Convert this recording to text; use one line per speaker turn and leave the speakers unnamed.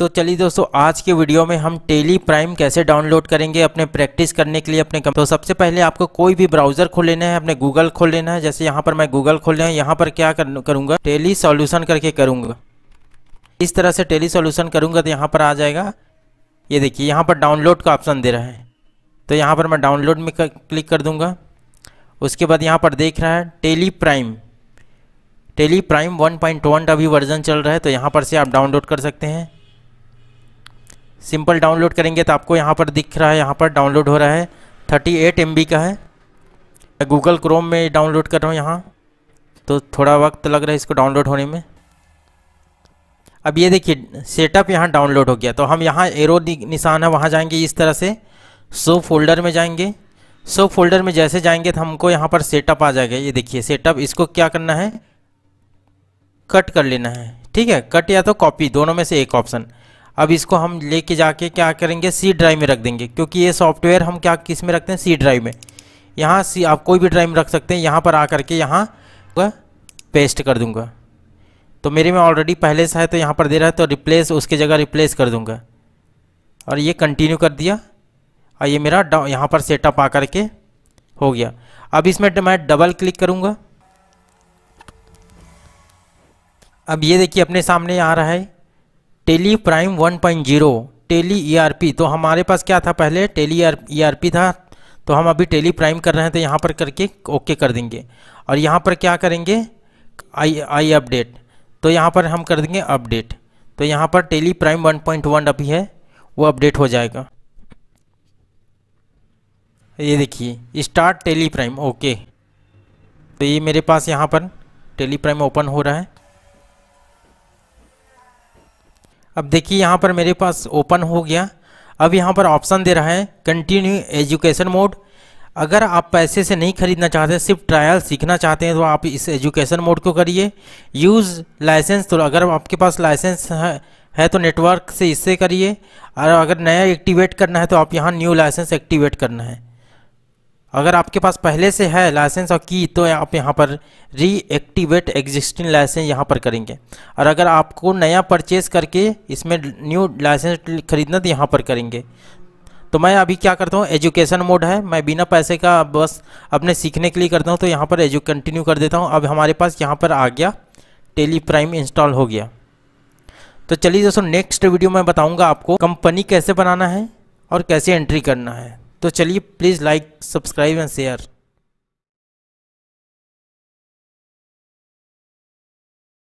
तो चलिए दोस्तों आज के वीडियो में हम टेली प्राइम कैसे डाउनलोड करेंगे अपने प्रैक्टिस करने के लिए अपने कम... तो सबसे पहले आपको कोई भी ब्राउजर खोल लेना है अपने गूगल खोल लेना है जैसे यहाँ पर मैं गूगल खोल रहा हूँ यहाँ पर क्या करूँगा टेली सॉल्यूशन करके करूँगा इस तरह से टेली सॉल्यूशन करूँगा तो यहाँ पर आ जाएगा ये देखिए यहाँ पर डाउनलोड का ऑप्शन दे रहा है तो यहाँ पर मैं डाउनलोड में क्लिक कर दूँगा उसके बाद यहाँ पर देख रहा है tele prime tele prime one का भी वर्जन चल रहा है तो यहाँ पर से आप डाउनलोड कर सकते हैं सिंपल डाउनलोड करेंगे तो आपको यहाँ पर दिख रहा है यहाँ पर डाउनलोड हो रहा है थर्टी एट एम बी का है गूगल क्रोम में डाउनलोड कर रहा हूँ यहाँ तो थोड़ा वक्त लग रहा है इसको डाउनलोड होने में अब ये देखिए सेटअप यहाँ डाउनलोड हो गया तो हम यहाँ एरो निशान है वहाँ जाएंगे इस तरह से सो फोल्डर में जाएंगे सो फोल्डर में जैसे जाएंगे तो हमको यहाँ पर सेटअप आ जाएगा ये देखिए सेटअप इसको क्या करना है कट कर लेना है ठीक है कट या तो कॉपी दोनों में से एक ऑप्शन अब इसको हम लेके जाके क्या करेंगे सी ड्राइव में रख देंगे क्योंकि ये सॉफ्टवेयर हम क्या किस में रखते हैं सी ड्राइव में यहाँ सी आप कोई भी ड्राइव में रख सकते हैं यहाँ पर आ करके यहाँ पेस्ट कर दूँगा तो मेरे में ऑलरेडी पहले से है तो यहाँ पर दे रहा है तो रिप्लेस उसके जगह रिप्लेस कर दूँगा और ये कंटिन्यू कर दिया और ये मेरा यहाँ पर सेटअप आ करके हो गया अब इसमें मैं डबल क्लिक करूँगा अब ये देखिए अपने सामने आ रहा है टेली प्राइम 1.0 टेली ईआरपी तो हमारे पास क्या था पहले टेली ईआरपी e था तो हम अभी टेली प्राइम कर रहे हैं तो यहाँ पर करके ओके कर देंगे और यहाँ पर क्या करेंगे आई आई अपडेट तो यहाँ पर हम कर देंगे अपडेट तो यहाँ पर टेली प्राइम 1.1 अभी है वो अपडेट हो जाएगा ये देखिए स्टार्ट टेली प्राइम ओके तो ये मेरे पास यहाँ पर टेली प्राइम ओपन हो रहा है अब देखिए यहाँ पर मेरे पास ओपन हो गया अब यहाँ पर ऑप्शन दे रहा है कंटिन्यू एजुकेशन मोड अगर आप पैसे से नहीं खरीदना चाहते सिर्फ ट्रायल सीखना चाहते हैं तो आप इस एजुकेशन मोड को करिए यूज़ लाइसेंस तो अगर आपके पास लाइसेंस है है तो नेटवर्क से इससे करिए और अगर नया एक्टिवेट करना है तो आप यहाँ न्यू लाइसेंस एक्टिवेट करना है अगर आपके पास पहले से है लाइसेंस और की तो आप यहाँ पर रीएक्टिवेट एग्जिस्टिंग लाइसेंस यहाँ पर करेंगे और अगर आपको नया परचेज करके इसमें न्यू लाइसेंस खरीदना तो यहाँ पर करेंगे तो मैं अभी क्या करता हूँ एजुकेशन मोड है मैं बिना पैसे का बस अपने सीखने के लिए करता हूँ तो यहाँ पर एजु कंटिन्यू कर देता हूँ अब हमारे पास यहाँ पर आ गया टेली प्राइम इंस्टॉल हो गया तो चलिए दोस्तों नेक्स्ट वीडियो में बताऊँगा आपको कंपनी कैसे बनाना है और कैसे एंट्री करना है तो चलिए please like subscribe and share